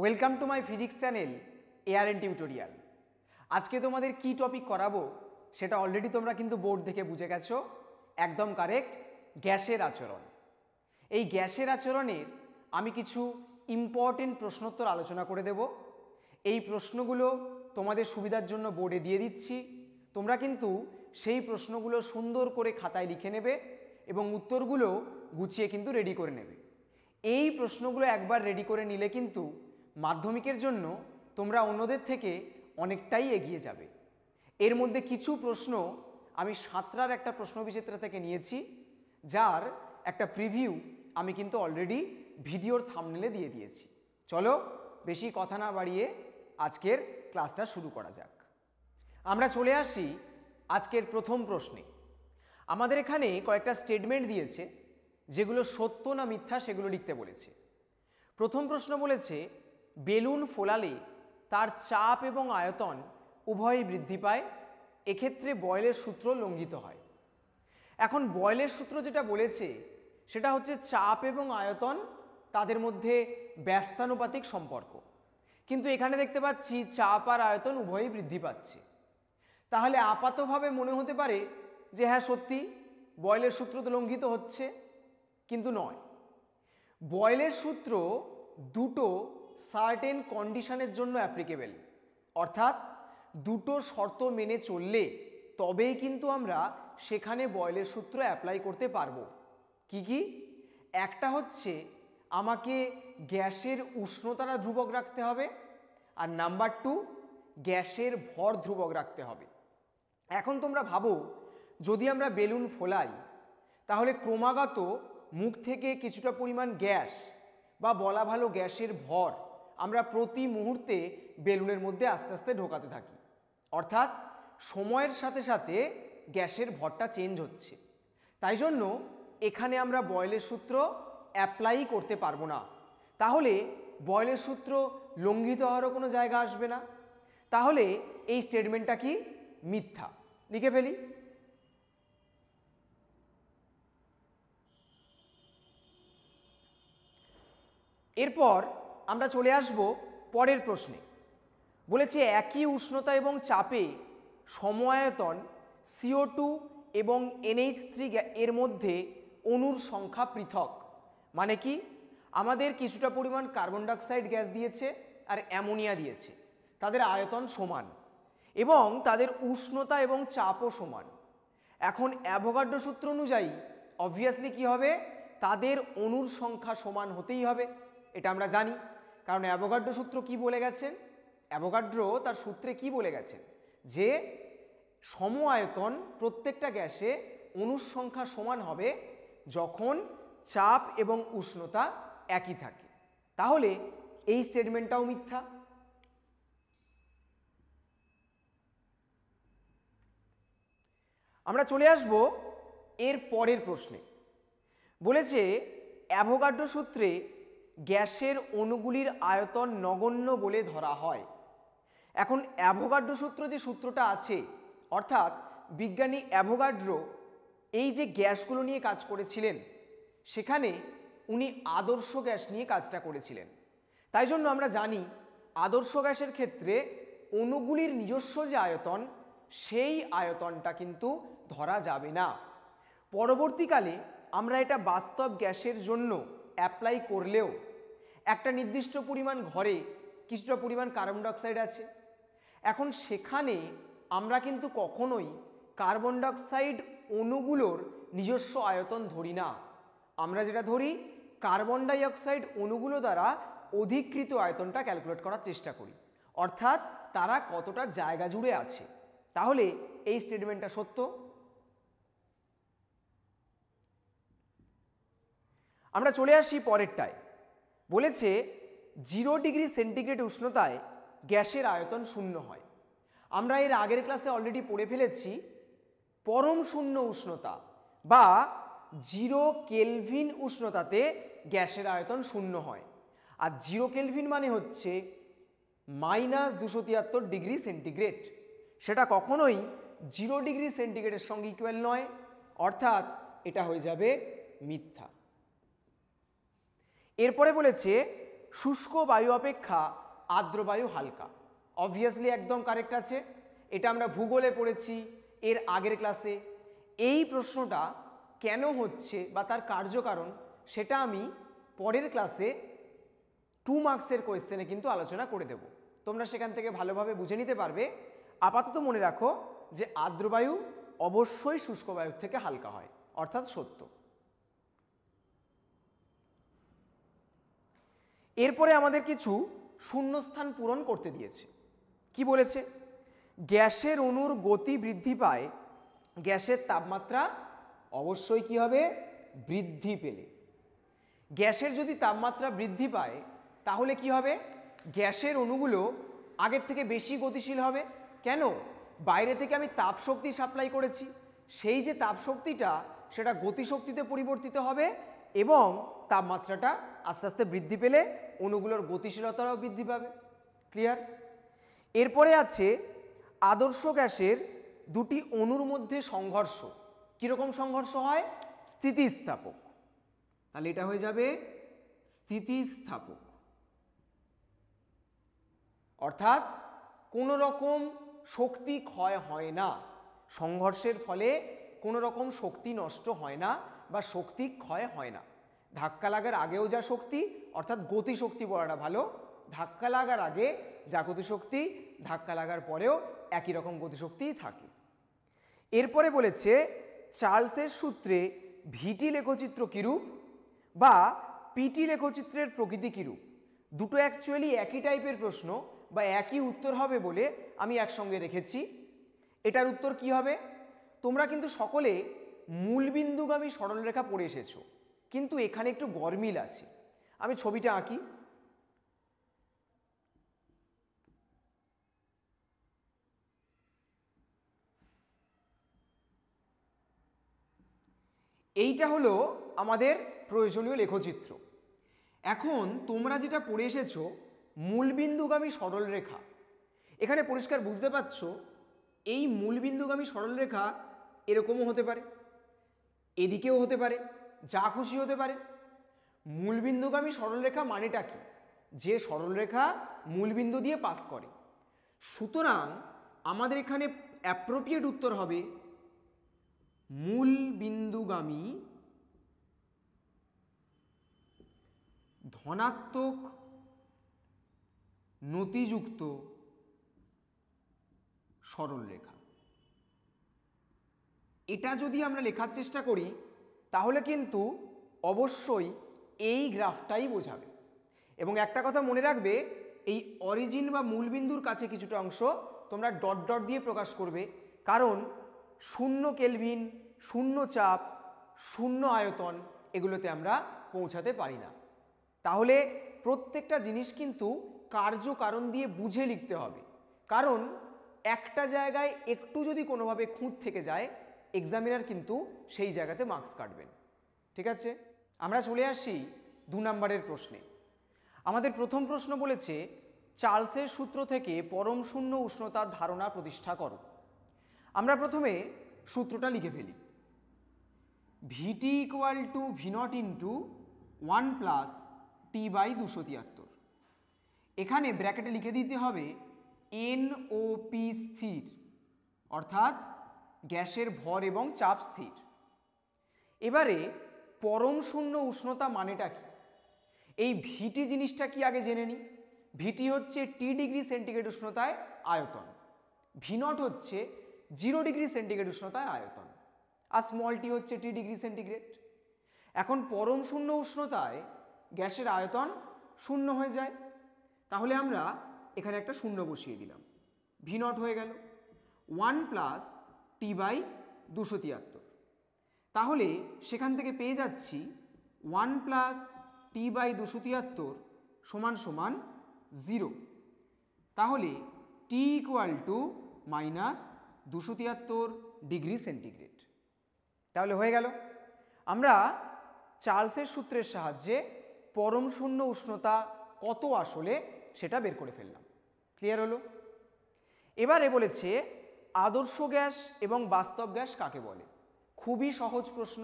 welcome to my physics channel R N tutorial আজকে তোমাদের কি টপিক করাবো সেটা অলরেডি তোমরা কিন্তু বোর্ড দেখে বুঝে গেছো একদম কারেক্ট গ্যাসের আচরণ এই গ্যাসের আচরণের আমি কিছু ইম্পর্টেন্ট প্রশ্নোত্তর আলোচনা করে দেব এই প্রশ্নগুলো তোমাদের সুবিধার জন্য বোর্ডে দিয়ে দিচ্ছি তোমরা কিন্তু সেই প্রশ্নগুলো সুন্দর করে খাতায় লিখে নেবে এবং উত্তরগুলো গুছিয়ে কিন্তু রেডি করে নেবে এই প্রশ্নগুলো একবার রেডি করে নিলে কিন্তু মাধ্যমিকের জন্য তোমরা অন্যদের থেকে অনেকটাই এগিয়ে যাবে এর মধ্যে কিছু প্রশ্ন আমি সাঁতরার একটা প্রশ্ন বিচিত্রা থেকে নিয়েছি যার একটা প্রিভিউ আমি কিন্তু অলরেডি ভিডিওর থামনেলে দিয়ে দিয়েছি চলো বেশি কথা না বাড়িয়ে আজকের ক্লাসটা শুরু করা যাক আমরা চলে আসি আজকের প্রথম প্রশ্নে আমাদের এখানে কয়েকটা স্টেটমেন্ট দিয়েছে যেগুলো সত্য না মিথ্যা সেগুলো লিখতে বলেছে প্রথম প্রশ্ন বলেছে বেলুন ফোলালে তার চাপ এবং আয়তন উভয়ই বৃদ্ধি পায় এক্ষেত্রে বয়লের সূত্র লঙ্ঘিত হয় এখন বয়লের সূত্র যেটা বলেছে সেটা হচ্ছে চাপ এবং আয়তন তাদের মধ্যে ব্যস্তানুপাতিক সম্পর্ক কিন্তু এখানে দেখতে পাচ্ছি চাপ আর আয়তন উভয়ই বৃদ্ধি পাচ্ছে তাহলে আপাতভাবে মনে হতে পারে যে হ্যাঁ সত্যি বয়লের সূত্র তো লঙ্ঘিত হচ্ছে কিন্তু নয় বয়লের সূত্র দুটো সার্টেন কন্ডিশনের জন্য অ্যাপ্লিকেবেল অর্থাৎ দুটো শর্ত মেনে চললে তবেই কিন্তু আমরা সেখানে বয়লের সূত্র অ্যাপ্লাই করতে পারবো কি কি একটা হচ্ছে আমাকে গ্যাসের উষ্ণতাটা ধ্রুবক রাখতে হবে আর নাম্বার টু গ্যাসের ভর ধ্রুবক রাখতে হবে এখন তোমরা ভাবো যদি আমরা বেলুন ফোলাই তাহলে ক্রমাগত মুখ থেকে কিছুটা পরিমাণ গ্যাস বা বলা ভালো গ্যাসের ভর আমরা প্রতি মুহূর্তে বেলুনের মধ্যে আস্তে আস্তে ঢোকাতে থাকি অর্থাৎ সময়ের সাথে সাথে গ্যাসের ভরটা চেঞ্জ হচ্ছে তাই জন্য এখানে আমরা বয়েলের সূত্র অ্যাপ্লাই করতে পারবো না তাহলে বয়েলের সূত্র লঙ্ঘিত হওয়ারও কোনো জায়গা আসবে না তাহলে এই স্টেটমেন্টটা কি মিথ্যা লিখে ফেলি এরপর আমরা চলে আসব পরের প্রশ্নে বলেছে একই উষ্ণতা এবং চাপে সময়তন সিও টু এবং এনএইচ থ্রি এর মধ্যে অনুর সংখ্যা পৃথক মানে কি আমাদের কিছুটা পরিমাণ কার্বন ডাইঅক্সাইড গ্যাস দিয়েছে আর অ্যামোনিয়া দিয়েছে তাদের আয়তন সমান এবং তাদের উষ্ণতা এবং চাপও সমান এখন অ্যাভোগাড্য সূত্র অনুযায়ী অবভিয়াসলি কি হবে তাদের অনুর সংখ্যা সমান হতেই হবে এটা আমরা জানি কারণ অ্যাভোগাড্রো সূত্র কি বলে গেছেন অ্যাভোগাড্রো তার সূত্রে কি বলে গেছেন যে সম আয়তন প্রত্যেকটা গ্যাসে অনুর সংখ্যা সমান হবে যখন চাপ এবং উষ্ণতা একই থাকে তাহলে এই স্টেটমেন্টটাও মিথ্যা আমরা চলে আসব এর পরের প্রশ্নে বলেছে অ্যাভোগাড্রো সূত্রে গ্যাসের অণুগুলির আয়তন নগণ্য বলে ধরা হয় এখন অ্যাভোগাড্রো সূত্র যে সূত্রটা আছে অর্থাৎ বিজ্ঞানী অ্যাভোগাড্রো এই যে গ্যাসগুলো নিয়ে কাজ করেছিলেন সেখানে উনি আদর্শ গ্যাস নিয়ে কাজটা করেছিলেন তাই জন্য আমরা জানি আদর্শ গ্যাসের ক্ষেত্রে অণুগুলির নিজস্ব যে আয়তন সেই আয়তনটা কিন্তু ধরা যাবে না পরবর্তীকালে আমরা এটা বাস্তব গ্যাসের জন্য অ্যাপ্লাই করলেও একটা নির্দিষ্ট পরিমাণ ঘরে কিছুটা পরিমাণ কার্বন ডাইঅক্সাইড আছে এখন সেখানে আমরা কিন্তু কখনোই কার্বন ডাইঅক্সাইড অণুগুলোর নিজস্ব আয়তন ধরি না আমরা যেটা ধরি কার্বন ডাইঅক্সাইড অণুগুলো দ্বারা অধিকৃত আয়তনটা ক্যালকুলেট করার চেষ্টা করি অর্থাৎ তারা কতটা জায়গা জুড়ে আছে তাহলে এই স্টেটমেন্টটা সত্য আমরা চলে আসি পরেরটায় বলেছে জিরো ডিগ্রি সেন্টিগ্রেড উষ্ণতায় গ্যাসের আয়তন শূন্য হয় আমরা এর আগের ক্লাসে অলরেডি পড়ে ফেলেছি পরম শূন্য উষ্ণতা বা জিরো কেলভিন উষ্ণতাতে গ্যাসের আয়তন শূন্য হয় আর জিরো কেলভিন মানে হচ্ছে মাইনাস দুশো তিয়াত্তর ডিগ্রি সেন্টিগ্রেড সেটা কখনোই জিরো ডিগ্রি সেন্টিগ্রেডের সঙ্গে ইকুয়াল নয় অর্থাৎ এটা হয়ে যাবে মিথ্যা এরপরে বলেছে শুষ্ক বায়ু অপেক্ষা আর্দ্র বায়ু হালকা অবভিয়াসলি একদম কারেক্ট আছে এটা আমরা ভূগোলে পড়েছি এর আগের ক্লাসে এই প্রশ্নটা কেন হচ্ছে বা তার কার্যকারণ সেটা আমি পরের ক্লাসে টু মার্কসের কোয়েশ্চেনে কিন্তু আলোচনা করে দেব তোমরা সেখান থেকে ভালোভাবে বুঝে নিতে পারবে আপাতত মনে রাখো যে আর্দ্রবায়ু অবশ্যই শুষ্ক বায়ুর থেকে হালকা হয় অর্থাৎ সত্য এরপরে আমাদের কিছু শূন্যস্থান পূরণ করতে দিয়েছে কি বলেছে গ্যাসের অণুর গতি বৃদ্ধি পায় গ্যাসের তাপমাত্রা অবশ্যই কি হবে বৃদ্ধি পেলে গ্যাসের যদি তাপমাত্রা বৃদ্ধি পায় তাহলে কি হবে গ্যাসের অণুগুলো আগের থেকে বেশি গতিশীল হবে কেন বাইরে থেকে আমি তাপশক্তি সাপ্লাই করেছি সেই যে তাপশক্তিটা সেটা গতিশক্তিতে পরিবর্তিত হবে এবং তাপমাত্রাটা আস্তে আস্তে বৃদ্ধি পেলে অণুগুলোর গতিশীলতাও বৃদ্ধি পাবে ক্লিয়ার এরপরে আছে আদর্শ গ্যাসের দুটি অণুর মধ্যে সংঘর্ষ কীরকম সংঘর্ষ হয় স্থিতিস্থাপক তাহলে এটা হয়ে যাবে স্থিতিস্থাপক অর্থাৎ কোনো রকম শক্তি ক্ষয় হয় না সংঘর্ষের ফলে কোনো রকম শক্তি নষ্ট হয় না বা শক্তি ক্ষয় হয় না ধাক্কা লাগার আগেও যা শক্তি অর্থাৎ গতিশক্তি পড়াটা বলাটা ভালো ধাক্কা লাগার আগে যা গতিশক্তি ধাক্কা লাগার পরেও একই রকম গতিশক্তিই থাকে এরপরে বলেছে চার্লসের সূত্রে ভিটি লেখচিত্র কীরূপ বা পিটি লেখচিত্রের প্রকৃতি কীরূপ দুটো অ্যাকচুয়ালি একই টাইপের প্রশ্ন বা একই উত্তর হবে বলে আমি একসঙ্গে রেখেছি এটার উত্তর কি হবে তোমরা কিন্তু সকলে মূলবিন্দুগামী সরলরেখা পড়ে এসেছো কিন্তু এখানে একটু গরমিল আছে আমি ছবিটা আঁকি এইটা হলো আমাদের প্রয়োজনীয় লেখচিত্র এখন তোমরা যেটা পড়ে এসেছো মূলবিন্দুগামী সরলরেখা এখানে পরিষ্কার বুঝতে পারছ এই মূলবিন্দুগামী সরলরেখা এরকমও হতে পারে এদিকেও হতে পারে যা খুশি হতে পারে মূলবিন্দুগামী সরলরেখা মানেটা কি যে সরলরেখা মূলবিন্দু দিয়ে পাস করে সুতরাং আমাদের এখানে অ্যাপ্রোপ্রিয়েট উত্তর হবে মূল বিন্দুগামী ধনাত্মক নতিযুক্ত সরলরেখা এটা যদি আমরা লেখার চেষ্টা করি তাহলে কিন্তু অবশ্যই এই গ্রাফটাই বোঝাবে এবং একটা কথা মনে রাখবে এই অরিজিন বা মূলবিন্দুর কাছে কিছুটা অংশ তোমরা ডট ডট দিয়ে প্রকাশ করবে কারণ শূন্য কেলভিন শূন্য চাপ শূন্য আয়তন এগুলোতে আমরা পৌঁছাতে পারি না তাহলে প্রত্যেকটা জিনিস কিন্তু কার্যকারণ দিয়ে বুঝে লিখতে হবে কারণ একটা জায়গায় একটু যদি কোনোভাবে খুঁত থেকে যায় এক্সামিনার কিন্তু সেই জায়গাতে মার্কস কাটবেন ঠিক আছে আমরা চলে আসি দু নম্বরের প্রশ্নে আমাদের প্রথম প্রশ্ন বলেছে চার্লসের সূত্র থেকে পরম শূন্য উষ্ণতার ধারণা প্রতিষ্ঠা করো আমরা প্রথমে সূত্রটা লিখে ফেলি VT equal to V not to one plus T by দুশো তিয়াত্তর এখানে ব্র্যাকেটে লিখে দিতে হবে এন ও পি স্থির অর্থাৎ গ্যাসের ভর এবং চাপ স্থির এবারে পরম শূন্য উষ্ণতা মানেটা কি এই ভিটি জিনিসটা কি আগে জেনে নিই ভিটি হচ্ছে টি ডিগ্রি সেন্টিগ্রেড উষ্ণতায় আয়তন ভিনট হচ্ছে জিরো ডিগ্রি সেন্টিগ্রেড উষ্ণতায় আয়তন আর স্মল টি হচ্ছে টি ডিগ্রি সেন্টিগ্রেড এখন পরম শূন্য উষ্ণতায় গ্যাসের আয়তন শূন্য হয়ে যায় তাহলে আমরা এখানে একটা শূন্য বসিয়ে দিলাম ভি নট হয়ে গেল ওয়ান প্লাস টি বাই দুশো তিয়াত্তর তাহলে সেখান থেকে পেয়ে যাচ্ছি ওয়ান প্লাস টি বাই দুশো তিয়াত্তর সমান সমান জিরো তাহলে টি ইকুয়াল টু মাইনাস দুশো তিয়াত্তর ডিগ্রি সেন্টিগ্রেড তাহলে হয়ে গেল আমরা চার্লসের সূত্রের সাহায্যে পরম শূন্য উষ্ণতা কত আসলে সেটা বের করে ফেললাম ক্লিয়ার হলো এবারে বলেছে আদর্শ গ্যাস এবং বাস্তব গ্যাস কাকে বলে খুবই সহজ প্রশ্ন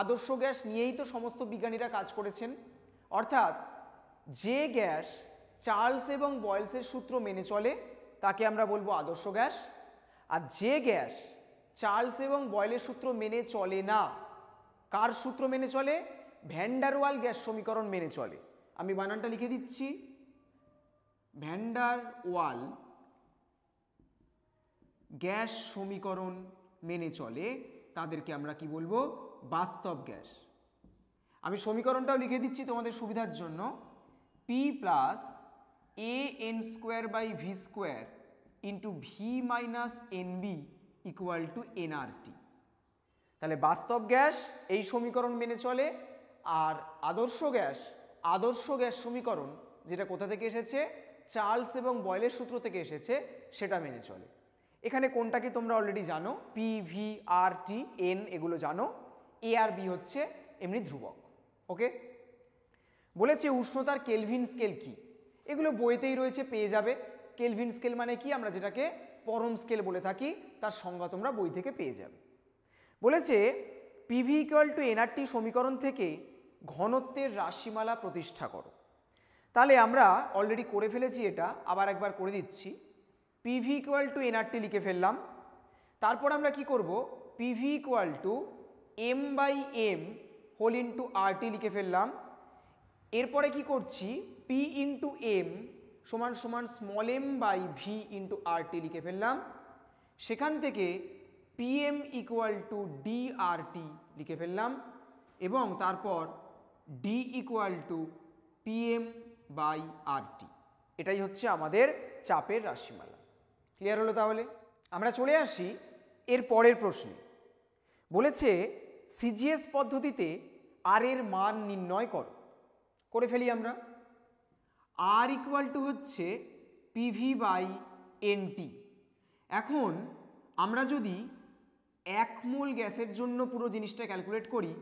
আদর্শ গ্যাস নিয়েই তো সমস্ত বিজ্ঞানীরা কাজ করেছেন অর্থাৎ যে গ্যাস চার্লস এবং বয়েলসের সূত্র মেনে চলে তাকে আমরা বলবো আদর্শ গ্যাস আর যে গ্যাস চার্লস এবং বয়েলের সূত্র মেনে চলে না কার সূত্র মেনে চলে ভ্যান্ডারওয়াল গ্যাস সমীকরণ মেনে চলে আমি বানানটা লিখে দিচ্ছি ভ্যান্ডার ওয়াল গ্যাস সমীকরণ মেনে চলে তাদেরকে আমরা কি বলবো বাস্তব গ্যাস আমি সমীকরণটাও লিখে দিচ্ছি তোমাদের সুবিধার জন্য P plus A N square by V square into V minus N B equal to NRT তাহলে বাস্তব গ্যাস এই সমীকরণ মেনে চলে আর আদর্শ গ্যাস আদর্শ গ্যাস সমীকরণ যেটা কোথা থেকে এসেছে চার্লস এবং বয়লের সূত্র থেকে এসেছে সেটা মেনে চলে এখানে কোনটাকে তোমরা অলরেডি জানো P V R T N এগুলো জানো এ আর বি হচ্ছে এমনি ধ্রুবক ওকে বলেছে উষ্ণতার কেলভিন স্কেল কি এগুলো বইতেই রয়েছে পেয়ে যাবে কেলভিন স্কেল মানে কি আমরা যেটাকে পরম স্কেল বলে থাকি তার সংজ্ঞা তোমরা বই থেকে পেয়ে যাবে বলেছে পিভি ইকুয়াল টু এনআরটি সমীকরণ থেকে ঘনত্বের রাশিমালা প্রতিষ্ঠা করো তাহলে আমরা অলরেডি করে ফেলেছি এটা আবার একবার করে দিচ্ছি পিভি ইকুয়াল টু এনআরটি লিখে ফেললাম তারপর আমরা কি করব PV equal to M by M whole into RT লিখে ফেললাম এরপরে কি করছি পি ইন্টু এম সমান সমান small M by V into RT লিখে ফেললাম সেখান থেকে P M equal to D DRT লিখে ফেললাম এবং তারপর D equal to P M by RT এটাই হচ্ছে আমাদের চাপের রাশিমালা ক্লিয়ার হলো তাহলে আমরা চলে আসি এর পরের প্রশ্নে বলেছে সিজিএস পদ্ধতিতে আর এর মান নির্ণয় কর করে ফেলি আমরা আর ইকুয়াল টু হচ্ছে পিভি বাই এনটি এখন আমরা যদি এক মোল গ্যাসের জন্য পুরো জিনিসটা ক্যালকুলেট করি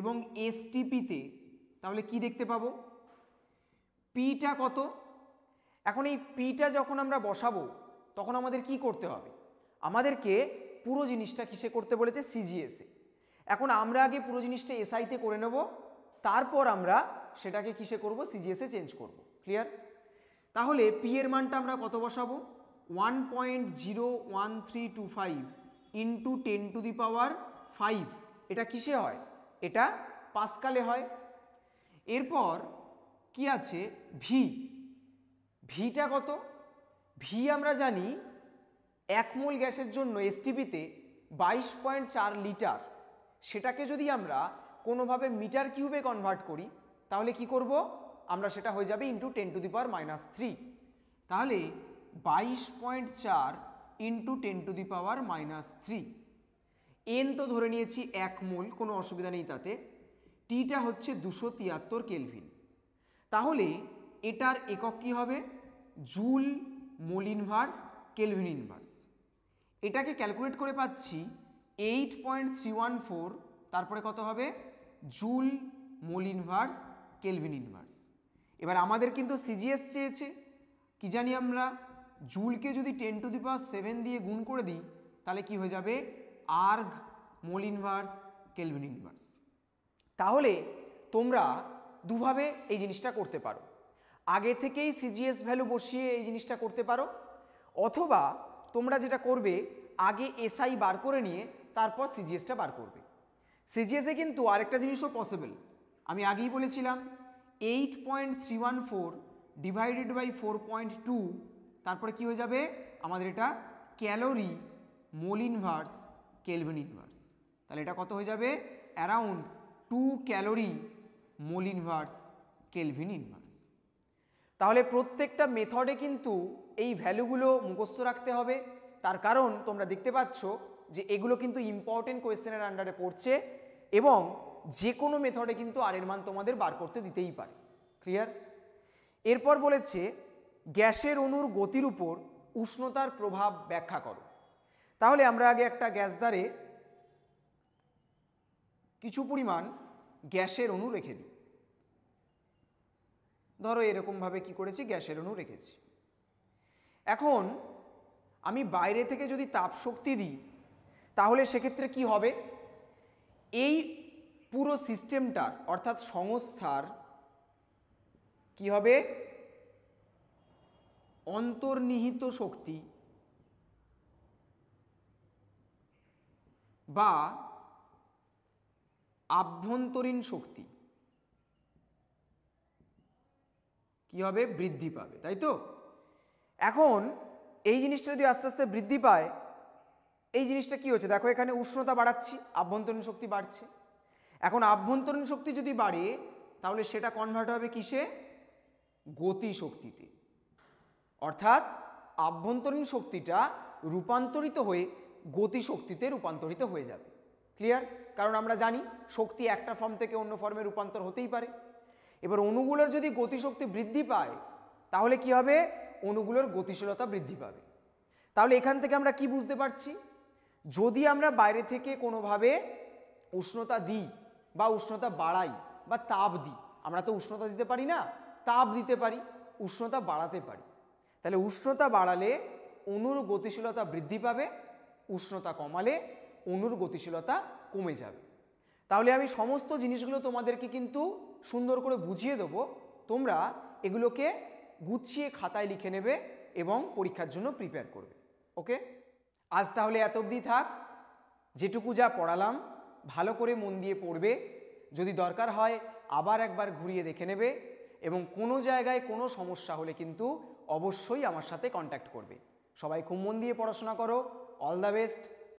এবং এসটিপিতে তাহলে কি দেখতে পাবো পিটা কত এখন এই পিটা যখন আমরা বসাবো তখন আমাদের কি করতে হবে আমাদেরকে পুরো জিনিসটা কিসে করতে বলেছে সিজিএসে এখন আমরা আগে পুরো জিনিসটা এসআইতে করে নেব তারপর আমরা সেটাকে কিসে করব সিজিএসে চেঞ্জ করব ক্লিয়ার তাহলে পি এর মানটা আমরা কত বসাবো one point zero one three two five into ten to the power five এটা কিসে হয় এটা পাসকালে হয় এরপর কি আছে ভি ভিটা কত ভি আমরা জানি এক মোল গ্যাসের জন্য এসটিপিতে বাইশ পয়েন্ট চার লিটার সেটাকে যদি আমরা কোনোভাবে মিটার কিউবে কনভার্ট করি তাহলে কি করব আমরা সেটা হয়ে যাবে into ten to the power minus three তাহলে বাইশ পয়েন্ট চার into ten to the power minus three n তো ধরে নিয়েছি এক মোল কোনো অসুবিধা নেই তাতে টিটা হচ্ছে দুশো তিয়াত্তর কেলভিন তাহলে এটার একক কী হবে joule mole inverse kelvin inverse এটাকে ক্যালকুলেট করে পাচ্ছি eight point three one four তারপরে কত হবে joule mole inverse kelvin inverse এবার আমাদের কিন্তু সিজিএস চেয়েছে কি জানি আমরা জুলকে যদি ten to the power seven দিয়ে গুণ করে দিই তাহলে কি হয়ে যাবে erg mole inverse kelvin inverse তাহলে তোমরা দুভাবে এই জিনিসটা করতে পারো আগে থেকেই সিজিএস ভ্যালু বসিয়ে এই জিনিসটা করতে পারো অথবা তোমরা যেটা করবে আগে এসআই বার করে নিয়ে তারপর সিজিএসটা বার করবে সিজিএসে কিন্তু আরেকটা জিনিসও পসিবল আমি আগেই বলেছিলাম eight point three one four divided by four point two তারপরে কী হয়ে যাবে আমাদের এটা calorie mole inverse kelvin inverse তাহলে এটা কত হয়ে যাবে around two calorie mole inverse kelvin inverse তাহলে প্রত্যেকটা মেথডে কিন্তু এই ভ্যালুগুলো মুখস্থ রাখতে হবে তার কারণ তোমরা দেখতে পাচ্ছ যে এগুলো কিন্তু ইম্পর্টেন্ট কোয়েশ্চেনের আন্ডারে পড়ছে এবং যে কোনো মেথডে কিন্তু আর এর মান তোমাদের বার করতে দিতেই পারে ক্লিয়ার এরপর বলেছে গ্যাসের অণুর গতির উপর উষ্ণতার প্রভাব ব্যাখ্যা করো তাহলে আমরা আগে একটা গ্যাস দ্বারে কিছু পরিমাণ গ্যাসের অণু রেখে দিই ধরো এরকমভাবে কি করেছি গ্যাসের অণু রেখেছি এখন আমি বাইরে থেকে যদি তাপ শক্তি দিই তাহলে সেক্ষেত্রে কি হবে এই পুরো সিস্টেমটার অর্থাৎ সংস্থার কি হবে অন্তর্নিহিত শক্তি বা আভ্যন্তরীণ শক্তি কি হবে বৃদ্ধি পাবে তাই তো এখন এই জিনিসটা যদি আস্তে আস্তে বৃদ্ধি পায় এই জিনিসটা কি হচ্ছে দেখো এখানে উষ্ণতা বাড়াচ্ছি আভ্যন্তরীণ শক্তি বাড়ছে এখন আভ্যন্তরীণ শক্তি যদি বাড়ে তাহলে সেটা কনভার্ট হবে কিসে গতি শক্তিতে অর্থাৎ আভ্যন্তরীণ শক্তিটা রূপান্তরিত হয়ে গতি শক্তিতে রূপান্তরিত হয়ে যাবে ক্লিয়ার কারণ আমরা জানি শক্তি একটা ফর্ম থেকে অন্য ফর্মে রূপান্তর হতেই পারে এবার অনুগুলোর যদি গতিশক্তি বৃদ্ধি পায় তাহলে কি হবে অনুগুলোর গতিশীলতা বৃদ্ধি পাবে তাহলে এখান থেকে আমরা কি বুঝতে পারছি যদি আমরা বাইরে থেকে কোনোভাবে উষ্ণতা দিই বা উষ্ণতা বাড়াই বা তাপ দিই আমরা তো উষ্ণতা দিতে পারি না তাপ দিতে পারি উষ্ণতা বাড়াতে পারি তাহলে উষ্ণতা বাড়ালে অনুর গতিশীলতা বৃদ্ধি পাবে উষ্ণতা কমালে অণুর গতিশীলতা কমে যাবে তাহলে আমি সমস্ত জিনিসগুলো তোমাদেরকে কিন্তু সুন্দর করে বুঝিয়ে দেবো তোমরা এগুলোকে গুছিয়ে খাতায় লিখে নেবে এবং পরীক্ষার জন্য প্রিপেয়ার করবে ওকে আজ তাহলে এত অবধি থাক যেটুকু যা পড়ালাম ভালো করে মন দিয়ে পড়বে যদি দরকার হয় আবার একবার ঘুরিয়ে দেখে নেবে এবং কোনো জায়গায় কোনো সমস্যা হলে কিন্তু অবশ্যই আমার সাথে কন্ট্যাক্ট করবে সবাই খুব মন দিয়ে পড়াশোনা করো অল দ্য বেস্ট